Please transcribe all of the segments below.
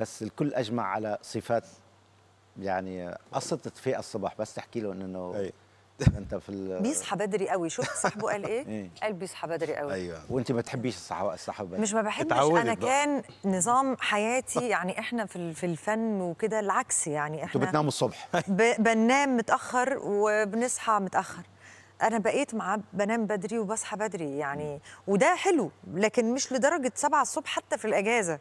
بس الكل اجمع على صفات يعني قصه تفيق الصبح بس تحكي له انه أي. انت في بيصحى بدري قوي شفت صاحبه قال إيه؟, ايه قال بيصحى بدري قوي ايوه وانت ما بتحبيش الصحوة الصحوة مش ما بحبش انا كان نظام حياتي يعني احنا في في الفن وكده العكس يعني احنا بتناموا الصبح بنام بننام متاخر وبنصحى متاخر انا بقيت مع بنام بدري وبصحى بدري يعني وده حلو لكن مش لدرجه 7 الصبح حتى في الاجازه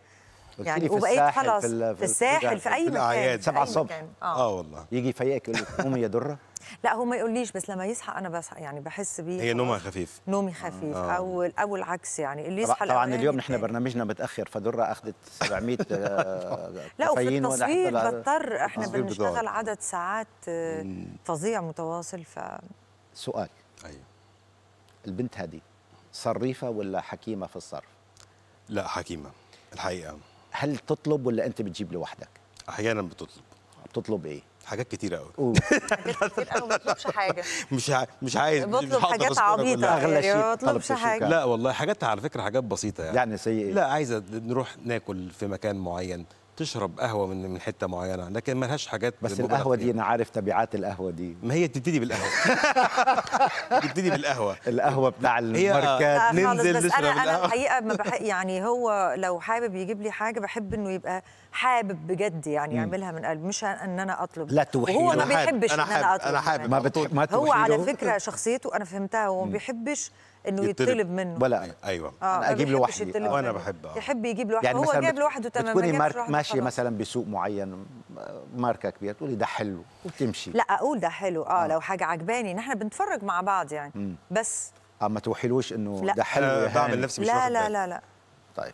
يعني وبقيت خلاص في الساحل يعني في, في اي مكان سبعة الصبح آه. اه والله يجي فياك يقول لك قومي يا دره لا هو ما يقوليش بس لما يصحى انا بصحى يعني بحس بيه هي نومها خفيف نومي خفيف آه. او او العكس يعني اللي يصحى طبعا اليوم نحن برنامجنا متاخر فدره اخذت 700 آه، لا وفي التصوير بضطر احنا بنشتغل عدد ساعات فظيع متواصل ف سؤال ايوه البنت هذه صريفه ولا حكيمه في الصرف؟ لا حكيمه الحقيقه هل تطلب ولا انت بتجيب لوحدك احيانا بتطلب بتطلب ايه حاجات كتير قوي كتير مش ما حاجه مش ع... مش عايز بطلب حاجات عبيطه اغلى شيء أيوة، ما بطلبش حاجه لا والله حاجات على فكره حاجات بسيطه يعني يعني زي ايه لا عايزه نروح ناكل في مكان معين تشرب قهوه من من حته معينه لكن ما لهاش حاجات بس القهوه دي انا عارف تبعات القهوه دي ما هي بتبتدي بالقهوه بتبتدي بالقهوه القهوه بتاع الماركات آه، ننزل بس نشرب انا انا الحقيقه ما بح... يعني هو لو حابب يجيب لي حاجه بحب انه يبقى حابب بجد يعني يعملها من قلب مش ان انا اطلب لا توحي هو ما بيحبش ان انا اطلب انا حابب ما, بتح... ما هو على فكره شخصيته انا فهمتها هو ما بيحبش انه يطلب منه ولا انا ايوه آه انا اجيب لوحدي آه وانا بحب آه. يحب يجيب لوحده يعني هو جايب لوحده تمام تكوني مار... ماشيه مثلا بسوق معين ماركه كبيره تقولي ده حلو وبتمشي لا اقول ده حلو اه, آه. لو حاجه عجباني نحن بنتفرج مع بعض يعني مم. بس اه ما توحيلوش انه ده حلو أنا آه، بعمل نفسي مش لا لا لا لا طيب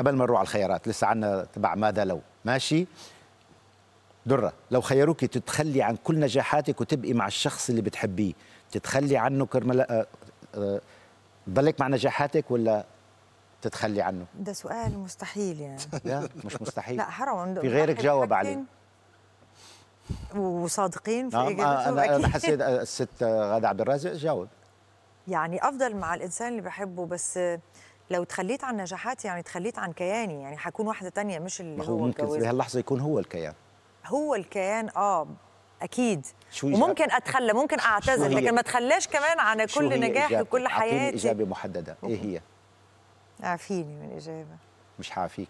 قبل ما نروح على الخيارات لسه عندنا تبع ماذا لو ماشي دره لو خيروكي تتخلي عن كل نجاحاتك وتبقي مع الشخص اللي بتحبيه تتخلي عنه كرمال آه، تضلك مع نجاحاتك ولا تتخلي عنه؟ ده سؤال مستحيل يعني لا مش مستحيل لا حرام في غيرك جاوب عليه وصادقين في نعم، اجابتهم انا انا حسيت الست غاده عبد الرازق جاوب يعني افضل مع الانسان اللي بحبه بس لو تخليت عن نجاحاتي يعني تخليت عن كياني يعني حكون واحده تانية مش اللي هو, هو ممكن في هاللحظه يكون هو الكيان هو الكيان اه اكيد وممكن اتخلى ممكن اعتذر لكن ما تخلاش كمان عن كل نجاح وكل حياتي اجابه محدده ايه هي اعفيني من اجابه مش حافيك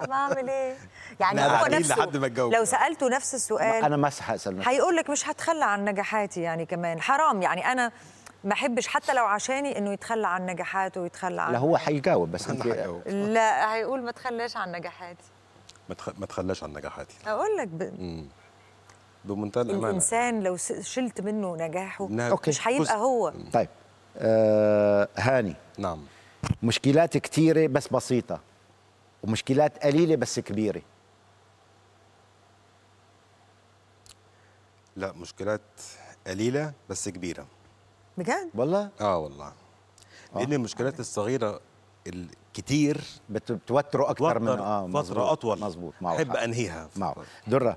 طب اعمل ايه؟ يعني هو نفسه لحد ما اتجوز لو سالته نفس السؤال انا ما هسال هيقول لك مش هتخلى عن نجاحاتي يعني كمان حرام يعني انا ما احبش حتى لو عشاني انه يتخلى عن نجاحاته ويتخلى عن لا هو هيجاوب بس انت لا هيقول ما تخلاش عن نجاحاتي ما تخلاش عن نجاحاتي اقول لك ب... بمنتهى الامانه الانسان لو شلت منه نجاحه أوكي. مش هيبقى هو طيب آه هاني نعم مشكلات كتيره بس بسيطه ومشكلات قليله بس كبيره لا مشكلات قليله بس كبيره بجد والله اه والله آه. لان المشكلات الصغيره الكتير بتوتره اكتر من اه فتره اطول مظبوط احب انهيها معه دره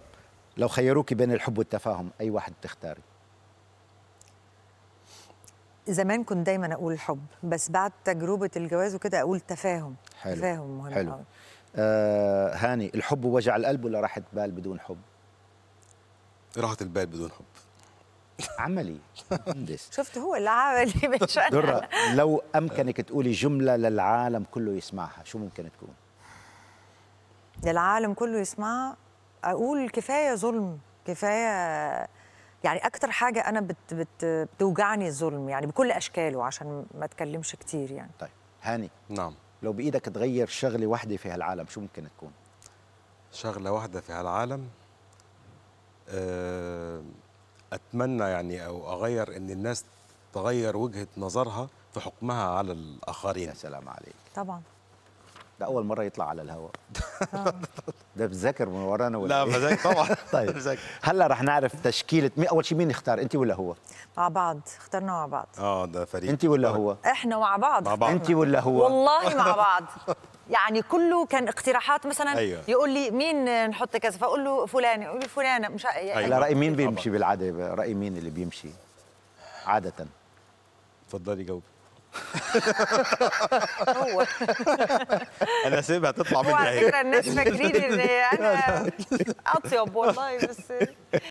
لو خيروك بين الحب والتفاهم أي واحد تختاري زمان كنت دايما أقول الحب بس بعد تجربة الجواز وكده أقول تفاهم حلو. تفاهم مهم حلو. آه هاني الحب وجع القلب ولا راحة بال بدون حب؟ راحة البال بدون حب عملي مهندس شفت هو اللي عملي مش انا درة لو امكنك تقولي جمله للعالم كله يسمعها شو ممكن تكون؟ للعالم كله يسمعها اقول كفايه ظلم كفايه يعني اكتر حاجه انا بت بت بتوجعني الظلم يعني بكل اشكاله عشان ما اتكلمش كتير يعني طيب هاني نعم لو بايدك تغير شغله واحده في هالعالم شو ممكن تكون شغله واحده في هالعالم آه، اتمنى يعني او اغير ان الناس تغير وجهه نظرها في حكمها على الاخرين يا سلام عليك طبعا ده اول مره يطلع على الهواء آه. ده بتذاكر من ورانا ولا لا إيه؟ بذاكر طبعا طيب هلا رح نعرف تشكيله مين اول شيء مين اختار انت ولا هو مع بعض اخترنا مع بعض اه ده فريق انت ولا هو احنا مع بعض مع بعض انت ولا هو والله مع بعض يعني كله كان اقتراحات مثلا أيوة. يقول لي مين نحط كذا فاقول له فلان يقول لي فلانه مش يعني أيوة. على راي مين بيمشي بالعاده راي مين اللي بيمشي عاده اتفضلي جاوبي هو انا سيبها تطلع مني هو على فكره الناس فاكرين ان انا اطيب والله بس